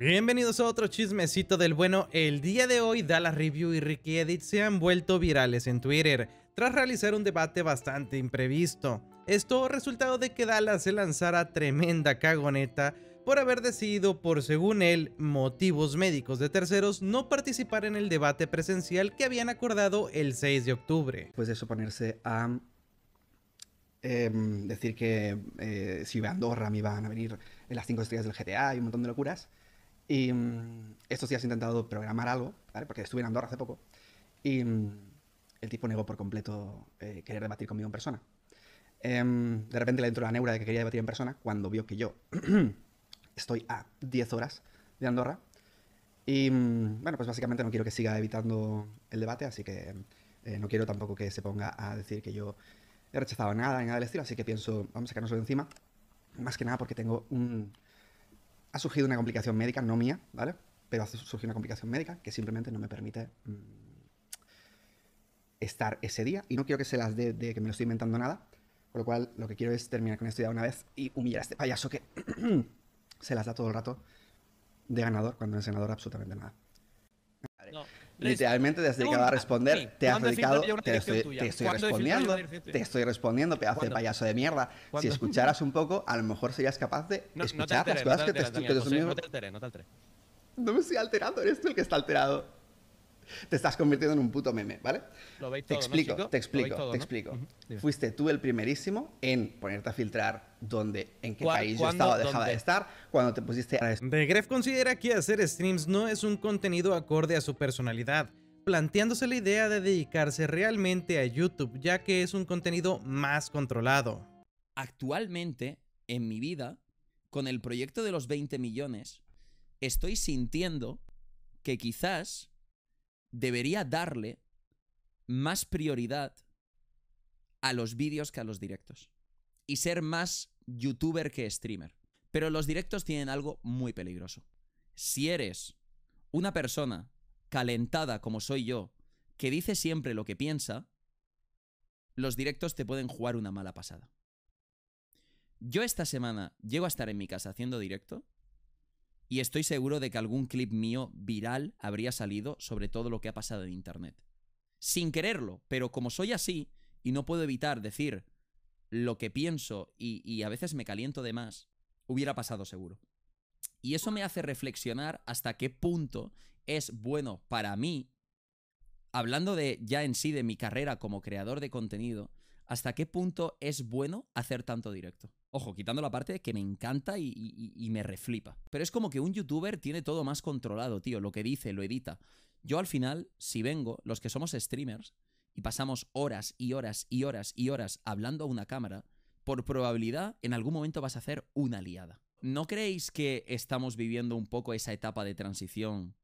Bienvenidos a otro chismecito del bueno. El día de hoy Dallas Review y Ricky Edit se han vuelto virales en Twitter tras realizar un debate bastante imprevisto. Esto resultado de que Dallas se lanzara tremenda cagoneta por haber decidido por según él motivos médicos de terceros no participar en el debate presencial que habían acordado el 6 de octubre. Pues eso ponerse a em, decir que eh, si iba a Andorra me iban a venir en las 5 estrellas del GTA y un montón de locuras. Y mm, estos días he intentado programar algo, Porque estuve en Andorra hace poco. Y mm, el tipo negó por completo eh, querer debatir conmigo en persona. Em, de repente le entró la neura de que quería debatir en persona cuando vio que yo estoy a 10 horas de Andorra. Y mm, bueno, pues básicamente no quiero que siga evitando el debate, así que eh, no quiero tampoco que se ponga a decir que yo he rechazado nada ni nada del estilo, así que pienso, vamos a sacarnos de encima. Más que nada porque tengo un, ha surgido una complicación médica, no mía, ¿vale? Pero ha surgido una complicación médica que simplemente no me permite mm, estar ese día. Y no quiero que se las dé de, que me lo estoy inventando nada. Con lo cual, lo que quiero es terminar con esto ya una vez y humillar a este payaso que se las da todo el rato de ganador cuando no es ganador absolutamente nada. Literalmente te que va a responder, te has dedicado, te estoy, respondiendo, te estoy respondiendo, pedazo de payaso de mierda. Si escucharas un poco, a lo mejor serías capaz de escuchar las cosas que te estoy... No te alteré, no te alteré. No me estoy alterando, eres tú el que está alterado te estás convirtiendo en un puto meme, ¿vale? te, explico, te explico, te explico, Fuiste tú el primerísimo en ponerte a filtrar dónde, en qué país yo estaba, dónde? dejaba de estar, cuando te pusiste a... Begref considera que hacer streams no es un contenido acorde a su personalidad, planteándose la idea de dedicarse realmente a YouTube, ya que es un contenido más controlado. Actualmente, en mi vida, con el proyecto de los 20 millones, estoy sintiendo que quizás debería darle más prioridad a los vídeos que a los directos. Y ser más youtuber que streamer. Pero los directos tienen algo muy peligroso. Si eres una persona calentada como soy yo, que dice siempre lo que piensa, los directos te pueden jugar una mala pasada. Yo esta semana llego a estar en mi casa haciendo directo y estoy seguro de que algún clip mío viral habría salido sobre todo lo que ha pasado en Internet. Sin quererlo, pero como soy así y no puedo evitar decir lo que pienso y, a veces me caliento de más, hubiera pasado seguro. Y eso me hace reflexionar hasta qué punto es bueno para mí, hablando de ya en sí de mi carrera como creador de contenido, ¿hasta qué punto es bueno hacer tanto directo? Ojo, quitando la parte que me encanta y, me reflipa. Pero es como que un youtuber tiene todo más controlado, tío. Lo que dice, lo edita. Yo al final, si vengo, los que somos streamers, y pasamos horas y horas y horas y horas hablando a una cámara, por probabilidad en algún momento vas a hacer una liada. ¿No creéis que estamos viviendo un poco esa etapa de transición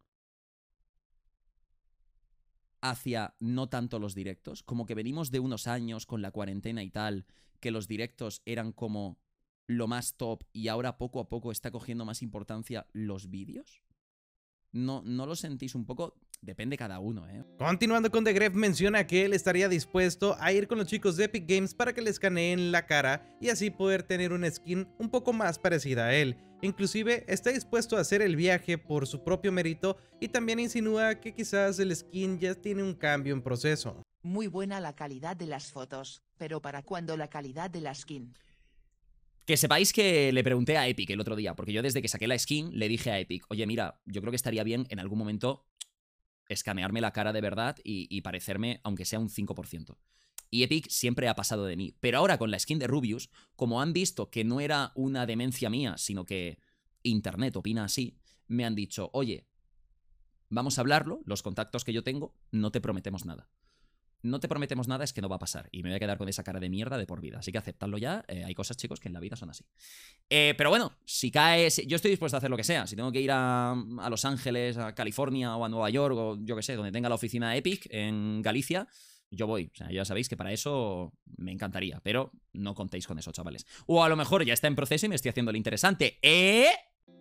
hacia no tanto los directos, como que venimos de unos años con la cuarentena y tal, que los directos eran como lo más top y ahora poco a poco está cogiendo más importancia los vídeos? ¿No, no lo sentís un poco? Depende cada uno, ¿eh? Continuando con The Gref, menciona que él estaría dispuesto a ir con los chicos de Epic Games para que le escaneen la cara y así poder tener una skin un poco más parecida a él. Inclusive está dispuesto a hacer el viaje por su propio mérito y también insinúa que quizás el skin ya tiene un cambio en proceso. Muy buena la calidad de las fotos, pero ¿para cuándo la calidad de la skin? Que sepáis que le pregunté a Epic el otro día, porque yo desde que saqué la skin le dije a Epic, oye mira, yo creo que estaría bien en algún momento escanearme la cara de verdad y, y parecerme, aunque sea un 5%. Y Epic siempre ha pasado de mí. Pero ahora con la skin de Rubius, como han visto que no era una demencia mía, sino que Internet opina así, me han dicho, oye, vamos a hablarlo, los contactos que yo tengo, no te prometemos nada. No te prometemos nada es que no va a pasar y me voy a quedar con esa cara de mierda de por vida. Así que aceptadlo ya. Eh, hay cosas, chicos, que en la vida son así. Eh, pero bueno, si caes, yo estoy dispuesto a hacer lo que sea. Si tengo que ir a, a Los Ángeles, a California o a Nueva York o yo que sé, donde tenga la oficina Epic en Galicia, yo voy. O sea, ya sabéis que para eso me encantaría, pero no contéis con eso, chavales. O a lo mejor ya está en proceso y me estoy haciendo lo interesante. ¿Eh?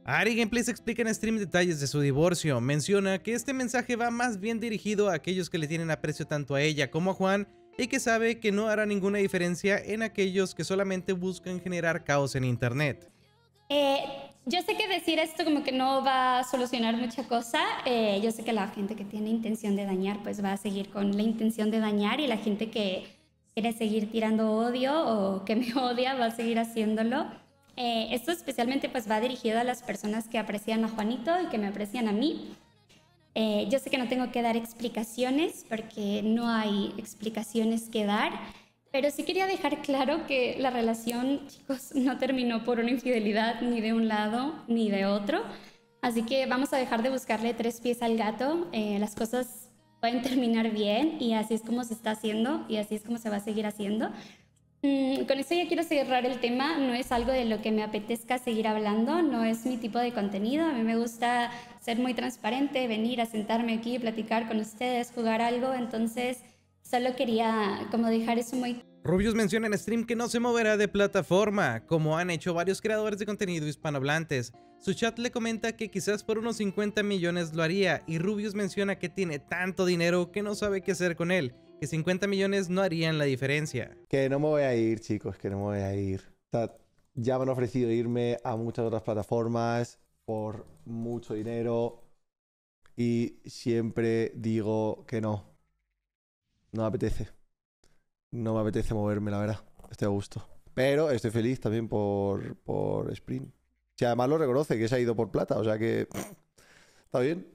Ari Gameplays explica en stream detalles de su divorcio. Menciona que este mensaje va más bien dirigido a aquellos que le tienen aprecio tanto a ella como a Juan y que sabe que no hará ninguna diferencia en aquellos que solamente buscan generar caos en internet. Eh, yo sé que decir esto como que no va a solucionar mucha cosa. Eh, yo sé que la gente que tiene intención de dañar, pues va a seguir con la intención de dañar y la gente que quiere seguir tirando odio o que me odia va a seguir haciéndolo. Eh, esto especialmente pues va dirigido a las personas que aprecian a Juanito y que me aprecian a mí. yo sé que no tengo que dar explicaciones porque no hay explicaciones que dar. Pero sí quería dejar claro que la relación, chicos, no terminó por una infidelidad ni de un lado ni de otro. Así que vamos a dejar de buscarle tres pies al gato. Eh, las cosas pueden terminar bien y así es como se está haciendo y así es como se va a seguir haciendo. Mm, con eso ya quiero cerrar el tema. No es algo de lo que me apetezca seguir hablando, no es mi tipo de contenido. A mí me gusta ser muy transparente, venir a sentarme aquí, platicar con ustedes, jugar algo. Entonces... Solo quería como dejar eso muy... Rubius menciona en stream que no se moverá de plataforma, como han hecho varios creadores de contenido hispanohablantes. Su chat le comenta que quizás por unos 50 millones lo haría y Rubius menciona que tiene tanto dinero que no sabe qué hacer con él, que 50 millones no harían la diferencia. Que no me voy a ir chicos, que no me voy a ir. ya me han ofrecido irme a muchas otras plataformas por mucho dinero y siempre digo que no no me apetece. No me apetece moverme, la verdad. Estoy a gusto. Pero estoy feliz también por, por Sprint. Si además lo reconoce, que se ha ido por plata, o sea que. Está bien.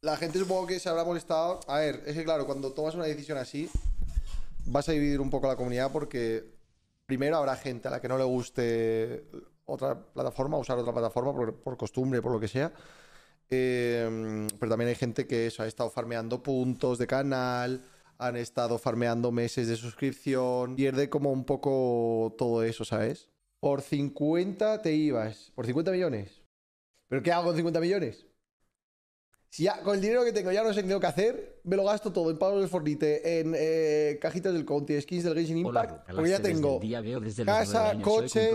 La gente supongo que se habrá molestado. A ver, es que claro, cuando tomas una decisión así, vas a dividir un poco la comunidad porque primero habrá gente a la que no le guste otra plataforma, usar otra plataforma por costumbre, por lo que sea. Em, pero también hay gente que ha estado farmeando puntos de canal, han estado farmeando meses de suscripción, pierde como un poco todo eso, ¿sabes? Por 50 te ibas, por 50 millones. ¿Pero qué hago con 50 millones? Si ya con el dinero que tengo ya no sé qué tengo que hacer, me lo gasto todo en pagos del Fornite, en eh, cajitas del County, skins del Genshin Impact, porque ya tengo casa, coche,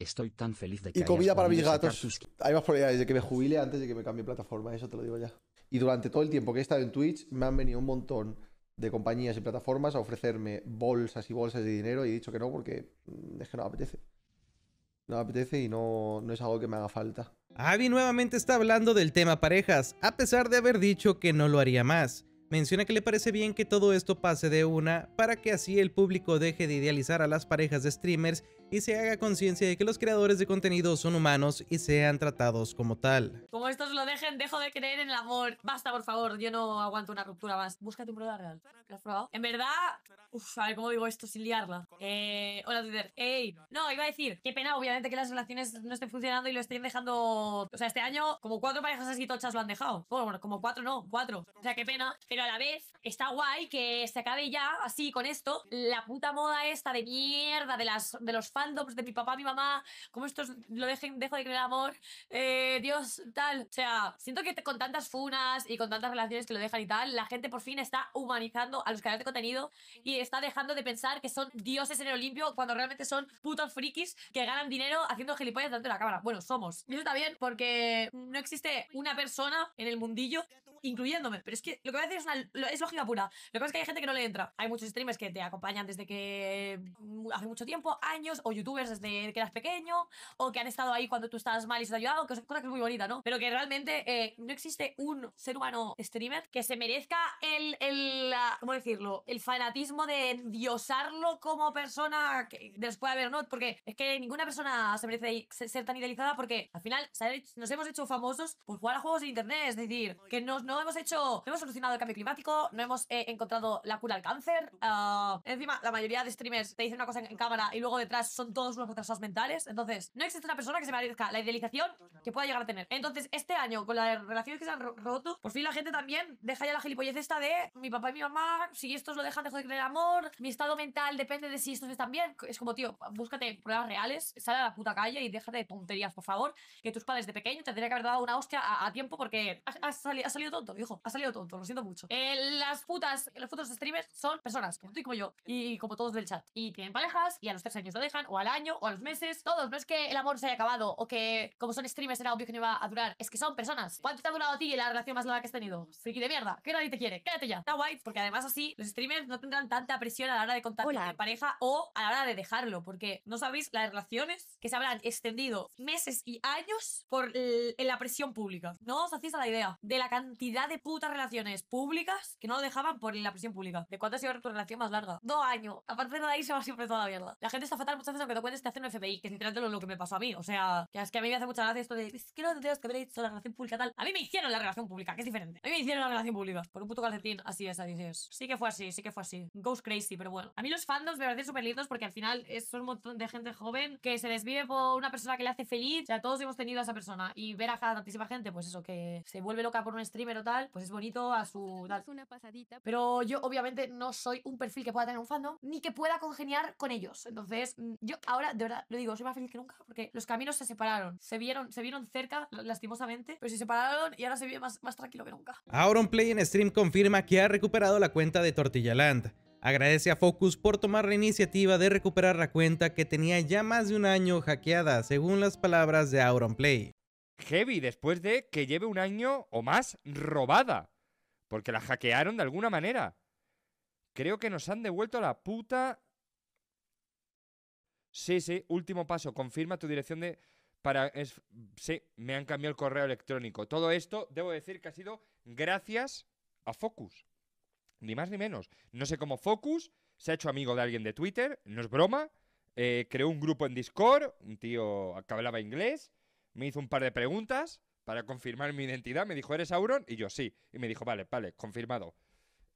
Estoy tan feliz de que. Y comida para mis gatos. Hay más probabilidades de que me jubile antes de que me cambie plataforma, eso te lo digo ya. Y durante todo el tiempo que he estado en Twitch, me han venido un montón de compañías y plataformas a ofrecerme bolsas y bolsas de dinero y he dicho que no porque mm, es que no me apetece. No me apetece y no, no es algo que me haga falta. Avi nuevamente está hablando del tema parejas, a pesar de haber dicho que no lo haría más menciona que le parece bien que todo esto pase de una para que así el público deje de idealizar a las parejas de streamers y se haga conciencia de que los creadores de contenido son humanos y sean tratados como tal. Como estos lo dejen, dejo de creer en el amor. Basta, por favor, yo no aguanto una ruptura más. Búscate un prueba real. ¿Lo has probado? En verdad, uff, a ver cómo digo esto sin liarla. Eh, hola Twitter. Ey, no, iba a decir, qué pena, obviamente que las relaciones no estén funcionando y lo estén dejando, o sea, este año como cuatro parejas así tochas lo han dejado. Bueno, bueno, como cuatro no, cuatro. O sea, qué pena, a la vez está guay que se acabe ya así con esto. La puta moda esta de mierda de, las, de los fandoms de mi papá, mi mamá, como estos lo dejen, dejo de creer amor, eh, Dios, tal. O sea, siento que con tantas funas y con tantas relaciones que lo dejan y tal, la gente por fin está humanizando a los canales de contenido y está dejando de pensar que son dioses en el Olimpio cuando realmente son putos frikis que ganan dinero haciendo gilipollas delante de la cámara. Bueno, somos. Y eso está bien porque no existe una persona en el mundillo incluyéndome. Pero es que lo que voy a decir es, lógica pura. Lo que pasa es que hay gente que no le entra. Hay muchos streamers que te acompañan desde que mm, hace mucho tiempo, años, o youtubers desde que eras pequeño, o que han estado ahí cuando tú estabas mal y se te ha ayudado, que es cosa que es muy bonita, ¿no? Pero que realmente eh, no existe un ser humano streamer que se merezca el, el ¿cómo decirlo? El fanatismo de diosarlo como persona que después de haber, ¿no? Porque es que ninguna persona se merece ser tan idealizada porque al final nos hemos hecho famosos por jugar a juegos de internet, es decir, que nos no hemos hecho, hemos solucionado el cambio climático, no hemos eh, encontrado la cura al cáncer. Ah, encima, la mayoría de streamers te dicen una cosa en, cámara y luego detrás son todos unos retrasados mentales. Entonces, no existe una persona que se merezca la idealización que pueda llegar a tener. Entonces, este año, con las relaciones que se han roto, por fin la gente también deja ya la gilipollez esta de mi papá y mi mamá, si estos lo dejan, dejo de creer amor, mi estado mental depende de si estos están bien. Es como, tío, búscate pruebas reales, sale a la puta calle y déjate de tonterías, por favor, que tus padres de pequeño te tendrían que haber dado una hostia a, tiempo porque ha, ha salido todo tonto, viejo. Ha salido tonto, lo siento mucho. Eh, las putas, los putos streamers son personas, como tú y como yo, y como todos del chat. Y tienen parejas, y a los tres años lo dejan, o al año, o a los meses. Todos, no es que el amor se haya acabado, o que como son streamers era obvio que no iba a durar. Es que son personas. ¿Cuánto te ha durado a ti la relación más larga que has tenido? Friki de mierda, que nadie te quiere, quédate ya. Está guay, porque además así los streamers no tendrán tanta presión a la hora de contar con pareja o a la hora de dejarlo, porque no sabéis las relaciones que se habrán extendido meses y años por la presión pública. No os hacéis a la idea de la cantidad de putas relaciones públicas que no lo dejaban por la presión pública. ¿De cuánto ha sido tu relación más larga? Dos años. Aparte de ahí se va siempre toda la mierda. La gente está fatal muchas veces aunque te cuentes te hacen un FBI, que es literalmente lo que me pasó a mí. O sea, que es que a mí me hace mucha gracia esto de es que no te que haber hecho la relación pública tal. A mí me hicieron la relación pública, que es diferente. A mí me hicieron la relación pública. Por un puto calcetín. Así es, así Sí que fue así, sí que fue así. Goes crazy, pero bueno. A mí los fandoms me parecen súper lindos porque al final es un montón de gente joven que se desvive por una persona que le hace feliz. O sea, todos hemos tenido a esa persona. Y ver a tantísima gente, pues eso, que se vuelve loca por un streamer pues es bonito a su pues tal. Pues. Pero yo obviamente no soy un perfil que pueda tener un fandom, ni que pueda congeniar con ellos. Entonces, mm, yo ahora, de verdad, lo digo, soy más feliz que nunca, porque los caminos se separaron, se vieron, se vieron cerca, lastimosamente, pero se separaron y ahora se ve más, tranquilo que nunca. Auronplay en stream confirma que ha recuperado la cuenta de Tortilla Land. Agradece a Focus por tomar la iniciativa de recuperar la cuenta que tenía ya más de un año hackeada, según las palabras de Auronplay heavy después de que lleve un año o más robada, porque la hackearon de alguna manera. Creo que nos han devuelto la puta... Sí, sí, último paso, confirma tu dirección de... Para... Sí, me han cambiado el correo electrónico. Todo esto, debo decir que ha sido gracias a Focus. Ni más ni menos. No sé cómo Focus se ha hecho amigo de alguien de Twitter, no es broma. Eh, creó un grupo en Discord, un tío que hablaba inglés me hizo un par de preguntas para confirmar mi identidad. Me dijo, ¿eres Auron? Y yo, sí. Y me dijo, vale, vale, confirmado.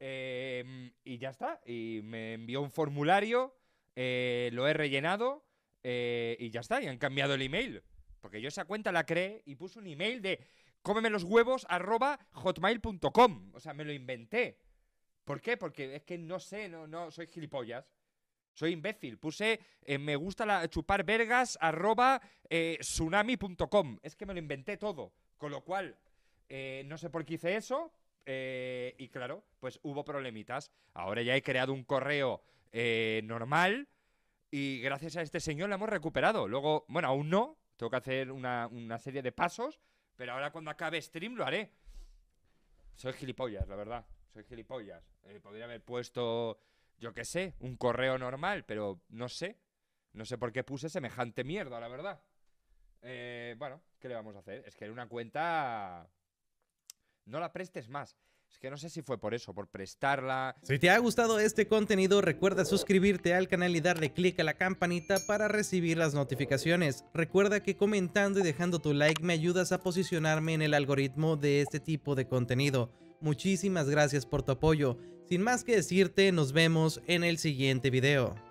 Em, y ya está. Y me envió un formulario, eh, lo he rellenado eh, y ya está. Y han cambiado el email. Porque yo esa cuenta la creé y puse un email de cómeme los huevos hotmail.com. O sea, me lo inventé. ¿Por qué? Porque es que no sé, no, no, soy gilipollas. Soy imbécil. Puse eh, me gusta la, chupar vergas arroba eh, tsunami.com. Es que me lo inventé todo. Con lo cual, eh, no sé por qué hice eso. y claro, pues hubo problemitas. Ahora ya he creado un correo normal. Y gracias a este señor lo hemos recuperado. Luego, bueno, aún no. Tengo que hacer una, una serie de pasos. Pero ahora cuando acabe stream lo haré. Soy gilipollas, la verdad. Soy gilipollas. podría haber puesto yo qué sé, un correo normal, pero no sé. No sé por qué puse semejante mierda, la verdad. Eh, bueno, ¿qué le vamos a hacer? Es que era una cuenta... No la prestes más. Es que no sé si fue por eso, por prestarla. Si te ha gustado este contenido, recuerda suscribirte al canal y darle clic a la campanita para recibir las notificaciones. Recuerda que comentando y dejando tu like me ayudas a posicionarme en el algoritmo de este tipo de contenido muchísimas gracias por tu apoyo. Sin más que decirte, nos vemos en el siguiente video.